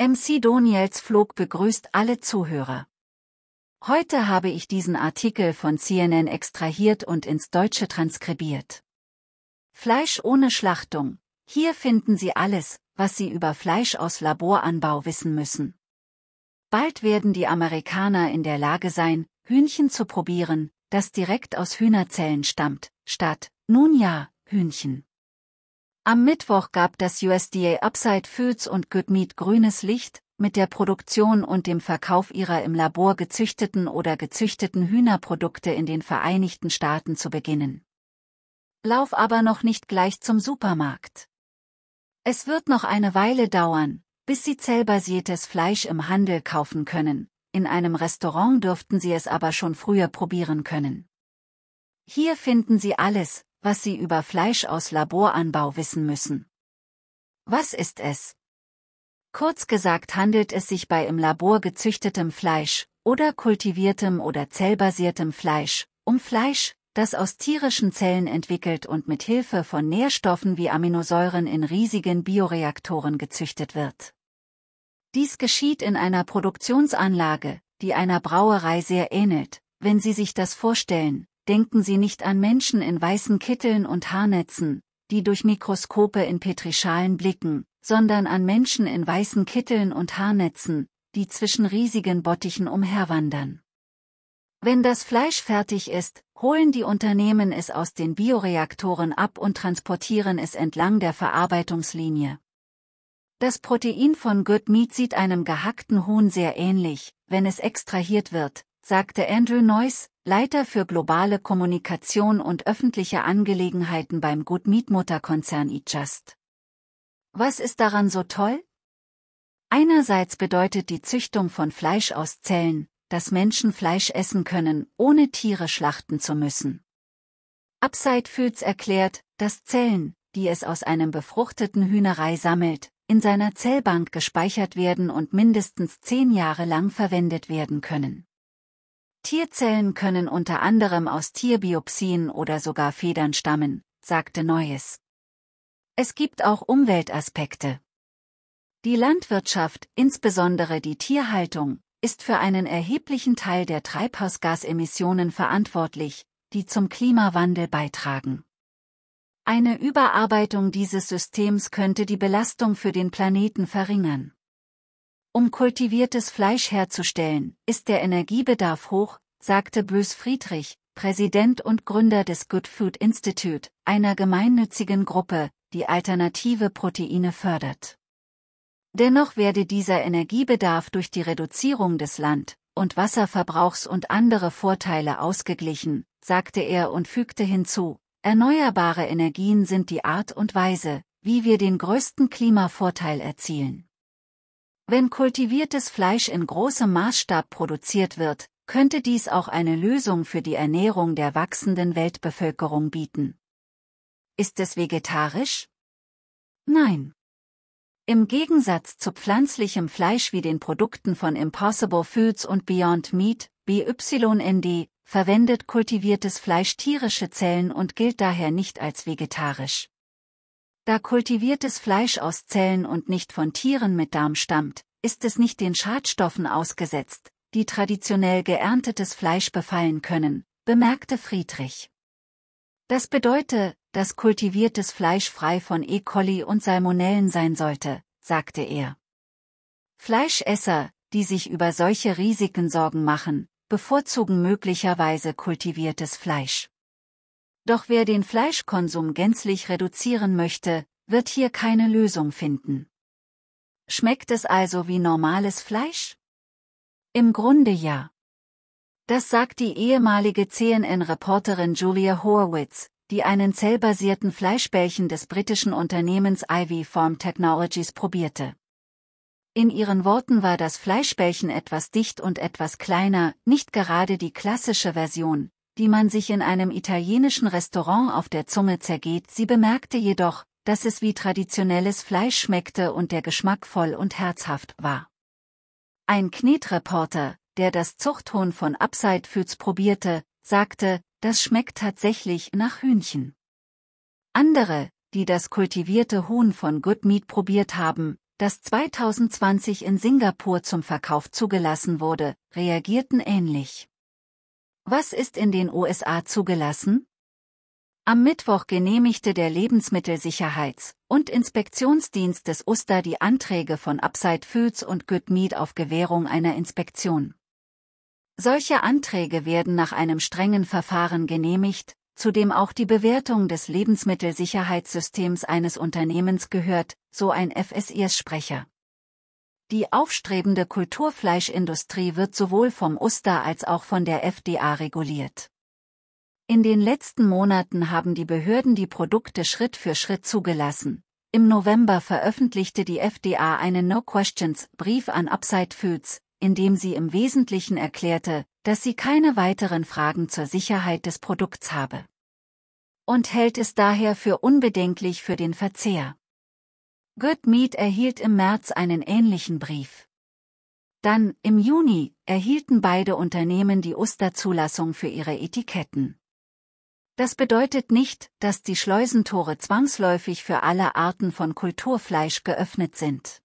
MC Doniels Flog begrüßt alle Zuhörer. Heute habe ich diesen Artikel von CNN extrahiert und ins Deutsche transkribiert. Fleisch ohne Schlachtung. Hier finden Sie alles, was Sie über Fleisch aus Laboranbau wissen müssen. Bald werden die Amerikaner in der Lage sein, Hühnchen zu probieren, das direkt aus Hühnerzellen stammt, statt, nun ja, Hühnchen. Am Mittwoch gab das USDA Upside Foods und Good Meat grünes Licht, mit der Produktion und dem Verkauf ihrer im Labor gezüchteten oder gezüchteten Hühnerprodukte in den Vereinigten Staaten zu beginnen. Lauf aber noch nicht gleich zum Supermarkt. Es wird noch eine Weile dauern, bis Sie zellbasiertes Fleisch im Handel kaufen können, in einem Restaurant dürften Sie es aber schon früher probieren können. Hier finden Sie alles, was Sie über Fleisch aus Laboranbau wissen müssen. Was ist es? Kurz gesagt handelt es sich bei im Labor gezüchtetem Fleisch oder kultiviertem oder zellbasiertem Fleisch um Fleisch, das aus tierischen Zellen entwickelt und mit Hilfe von Nährstoffen wie Aminosäuren in riesigen Bioreaktoren gezüchtet wird. Dies geschieht in einer Produktionsanlage, die einer Brauerei sehr ähnelt, wenn Sie sich das vorstellen, denken Sie nicht an Menschen in weißen Kitteln und Haarnetzen, die durch Mikroskope in Petrischalen blicken, sondern an Menschen in weißen Kitteln und Haarnetzen, die zwischen riesigen Bottichen umherwandern. Wenn das Fleisch fertig ist, holen die Unternehmen es aus den Bioreaktoren ab und transportieren es entlang der Verarbeitungslinie. Das Protein von Good Meat sieht einem gehackten Huhn sehr ähnlich, wenn es extrahiert wird, sagte Andrew Noyce, Leiter für globale Kommunikation und öffentliche Angelegenheiten beim Gutmietmutter-Konzern eJust. Was ist daran so toll? Einerseits bedeutet die Züchtung von Fleisch aus Zellen, dass Menschen Fleisch essen können, ohne Tiere schlachten zu müssen. Upside Foods erklärt, dass Zellen, die es aus einem befruchteten Hühnerei sammelt, in seiner Zellbank gespeichert werden und mindestens zehn Jahre lang verwendet werden können. Tierzellen können unter anderem aus Tierbiopsien oder sogar Federn stammen, sagte Neues. Es gibt auch Umweltaspekte. Die Landwirtschaft, insbesondere die Tierhaltung, ist für einen erheblichen Teil der Treibhausgasemissionen verantwortlich, die zum Klimawandel beitragen. Eine Überarbeitung dieses Systems könnte die Belastung für den Planeten verringern. Um kultiviertes Fleisch herzustellen, ist der Energiebedarf hoch, sagte Bös Friedrich, Präsident und Gründer des Good Food Institute, einer gemeinnützigen Gruppe, die alternative Proteine fördert. Dennoch werde dieser Energiebedarf durch die Reduzierung des Land- und Wasserverbrauchs und andere Vorteile ausgeglichen, sagte er und fügte hinzu, erneuerbare Energien sind die Art und Weise, wie wir den größten Klimavorteil erzielen. Wenn kultiviertes Fleisch in großem Maßstab produziert wird, könnte dies auch eine Lösung für die Ernährung der wachsenden Weltbevölkerung bieten. Ist es vegetarisch? Nein. Im Gegensatz zu pflanzlichem Fleisch wie den Produkten von Impossible Foods und Beyond Meat, BYND, verwendet kultiviertes Fleisch tierische Zellen und gilt daher nicht als vegetarisch. Da kultiviertes Fleisch aus Zellen und nicht von Tieren mit Darm stammt, ist es nicht den Schadstoffen ausgesetzt, die traditionell geerntetes Fleisch befallen können, bemerkte Friedrich. Das bedeute, dass kultiviertes Fleisch frei von E. coli und Salmonellen sein sollte, sagte er. Fleischesser, die sich über solche Risiken Sorgen machen, bevorzugen möglicherweise kultiviertes Fleisch. Doch wer den Fleischkonsum gänzlich reduzieren möchte, wird hier keine Lösung finden. Schmeckt es also wie normales Fleisch? Im Grunde ja. Das sagt die ehemalige CNN-Reporterin Julia Horowitz, die einen zellbasierten Fleischbällchen des britischen Unternehmens Ivy Form Technologies probierte. In ihren Worten war das Fleischbällchen etwas dicht und etwas kleiner, nicht gerade die klassische Version, die man sich in einem italienischen Restaurant auf der Zunge zergeht. Sie bemerkte jedoch, dass es wie traditionelles Fleisch schmeckte und der Geschmack voll und herzhaft war. Ein Knetreporter, der das Zuchthuhn von Upside Foods probierte, sagte, das schmeckt tatsächlich nach Hühnchen. Andere, die das kultivierte Huhn von Good Meat probiert haben, das 2020 in Singapur zum Verkauf zugelassen wurde, reagierten ähnlich. Was ist in den USA zugelassen? Am Mittwoch genehmigte der Lebensmittelsicherheits- und Inspektionsdienst des USTA die Anträge von Upside Foods und Good Meat auf Gewährung einer Inspektion. Solche Anträge werden nach einem strengen Verfahren genehmigt, zu dem auch die Bewertung des Lebensmittelsicherheitssystems eines Unternehmens gehört, so ein FSIS-Sprecher. Die aufstrebende Kulturfleischindustrie wird sowohl vom Uster als auch von der FDA reguliert. In den letzten Monaten haben die Behörden die Produkte Schritt für Schritt zugelassen. Im November veröffentlichte die FDA einen No-Questions-Brief an Upside Foods, in dem sie im Wesentlichen erklärte, dass sie keine weiteren Fragen zur Sicherheit des Produkts habe. Und hält es daher für unbedenklich für den Verzehr. Goodmead erhielt im März einen ähnlichen Brief. Dann, im Juni, erhielten beide Unternehmen die Osterzulassung für ihre Etiketten. Das bedeutet nicht, dass die Schleusentore zwangsläufig für alle Arten von Kulturfleisch geöffnet sind.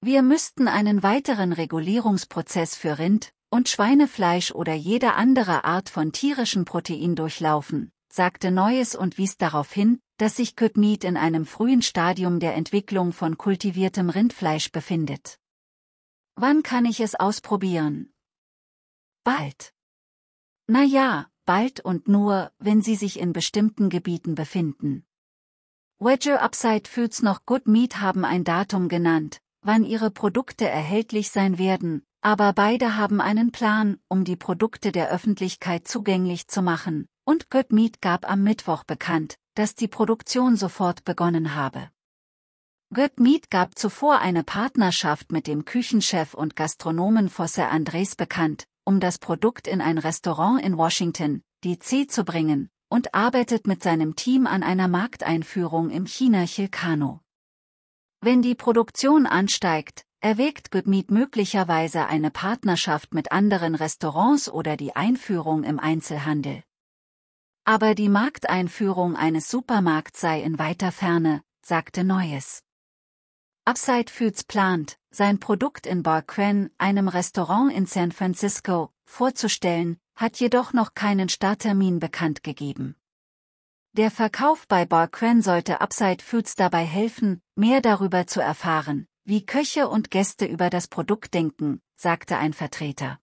Wir müssten einen weiteren Regulierungsprozess für Rind und Schweinefleisch oder jede andere Art von tierischem Protein durchlaufen, sagte Neues und wies darauf hin, dass sich Good Meat in einem frühen Stadium der Entwicklung von kultiviertem Rindfleisch befindet. Wann kann ich es ausprobieren? Bald. Na ja, bald und nur, wenn sie sich in bestimmten Gebieten befinden. Wedger Upside Foods noch Good Meat haben ein Datum genannt, wann ihre Produkte erhältlich sein werden, aber beide haben einen Plan, um die Produkte der Öffentlichkeit zugänglich zu machen, und Good Meat gab am Mittwoch bekannt, dass die Produktion sofort begonnen habe. Good Meat gab zuvor eine Partnerschaft mit dem Küchenchef und Gastronomen Fosse Andres bekannt, um das Produkt in ein Restaurant in Washington, D.C. zu bringen, und arbeitet mit seinem Team an einer Markteinführung im China Chilcano. Wenn die Produktion ansteigt, erwägt Good Meat möglicherweise eine Partnerschaft mit anderen Restaurants oder die Einführung im Einzelhandel. Aber die Markteinführung eines Supermarkts sei in weiter Ferne, sagte Neues. Upside Foods plant, sein Produkt in Barquen, einem Restaurant in San Francisco, vorzustellen, hat jedoch noch keinen Starttermin bekannt gegeben. Der Verkauf bei Barquen sollte Upside Foods dabei helfen, mehr darüber zu erfahren, wie Köche und Gäste über das Produkt denken, sagte ein Vertreter.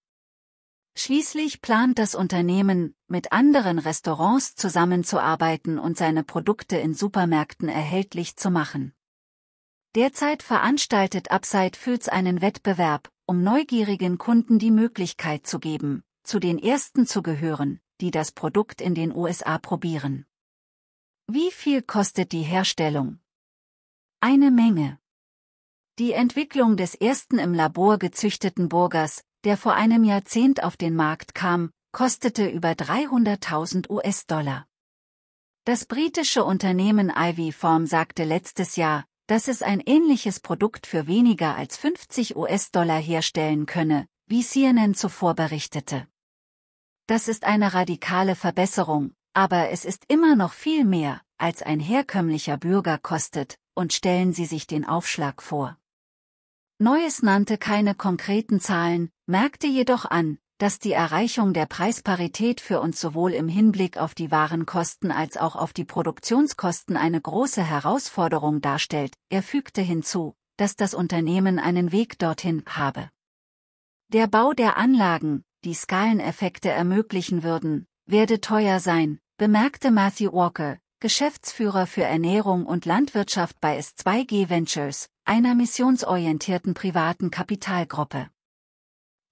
Schließlich plant das Unternehmen, mit anderen Restaurants zusammenzuarbeiten und seine Produkte in Supermärkten erhältlich zu machen. Derzeit veranstaltet Upside Foods einen Wettbewerb, um neugierigen Kunden die Möglichkeit zu geben, zu den ersten zu gehören, die das Produkt in den USA probieren. Wie viel kostet die Herstellung? Eine Menge. Die Entwicklung des ersten im Labor gezüchteten Burgers, der vor einem Jahrzehnt auf den Markt kam, kostete über 300.000 US-Dollar. Das britische Unternehmen Ivy Form sagte letztes Jahr, dass es ein ähnliches Produkt für weniger als 50 US-Dollar herstellen könne, wie CNN zuvor berichtete. Das ist eine radikale Verbesserung, aber es ist immer noch viel mehr, als ein herkömmlicher Bürger kostet, und stellen Sie sich den Aufschlag vor. Neues nannte keine konkreten Zahlen, merkte jedoch an, dass die Erreichung der Preisparität für uns sowohl im Hinblick auf die Warenkosten als auch auf die Produktionskosten eine große Herausforderung darstellt. Er fügte hinzu, dass das Unternehmen einen Weg dorthin habe. Der Bau der Anlagen, die Skaleneffekte ermöglichen würden, werde teuer sein, bemerkte Matthew Walker, Geschäftsführer für Ernährung und Landwirtschaft bei S2G Ventures, einer missionsorientierten privaten Kapitalgruppe.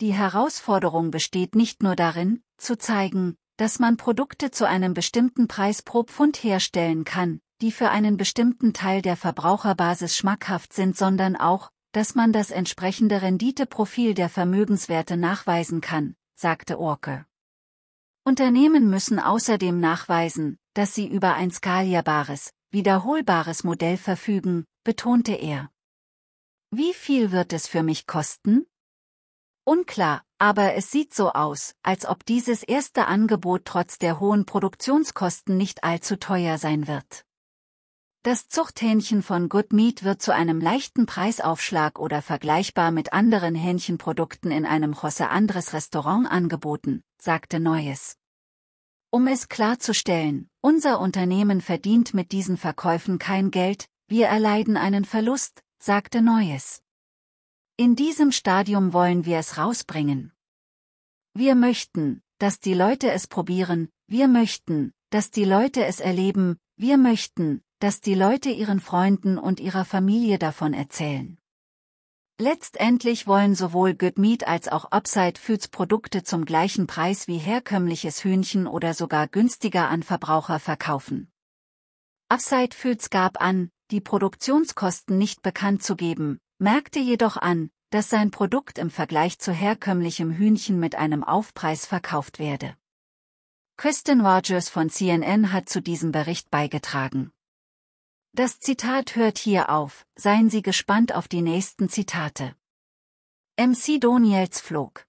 Die Herausforderung besteht nicht nur darin, zu zeigen, dass man Produkte zu einem bestimmten Preis pro Pfund herstellen kann, die für einen bestimmten Teil der Verbraucherbasis schmackhaft sind, sondern auch, dass man das entsprechende Renditeprofil der Vermögenswerte nachweisen kann, sagte Orke. Unternehmen müssen außerdem nachweisen, dass sie über ein skalierbares, wiederholbares Modell verfügen, betonte er. Wie viel wird es für mich kosten? Unklar, aber es sieht so aus, als ob dieses erste Angebot trotz der hohen Produktionskosten nicht allzu teuer sein wird. Das Zuchthähnchen von Good Meat wird zu einem leichten Preisaufschlag oder vergleichbar mit anderen Hähnchenprodukten in einem Jose Andres Restaurant angeboten, sagte Neues. Um es klarzustellen, unser Unternehmen verdient mit diesen Verkäufen kein Geld, wir erleiden einen Verlust, sagte Neues. In diesem Stadium wollen wir es rausbringen. Wir möchten, dass die Leute es probieren, wir möchten, dass die Leute es erleben, wir möchten, dass die Leute ihren Freunden und ihrer Familie davon erzählen. Letztendlich wollen sowohl Good Meat als auch Upside Foods Produkte zum gleichen Preis wie herkömmliches Hühnchen oder sogar günstiger an Verbraucher verkaufen. Upside Foods gab an, die Produktionskosten nicht bekannt zu geben, merkte jedoch an, dass sein Produkt im Vergleich zu herkömmlichem Hühnchen mit einem Aufpreis verkauft werde. Kristen Rogers von CNN hat zu diesem Bericht beigetragen. Das Zitat hört hier auf, seien Sie gespannt auf die nächsten Zitate. MC Doniels flog.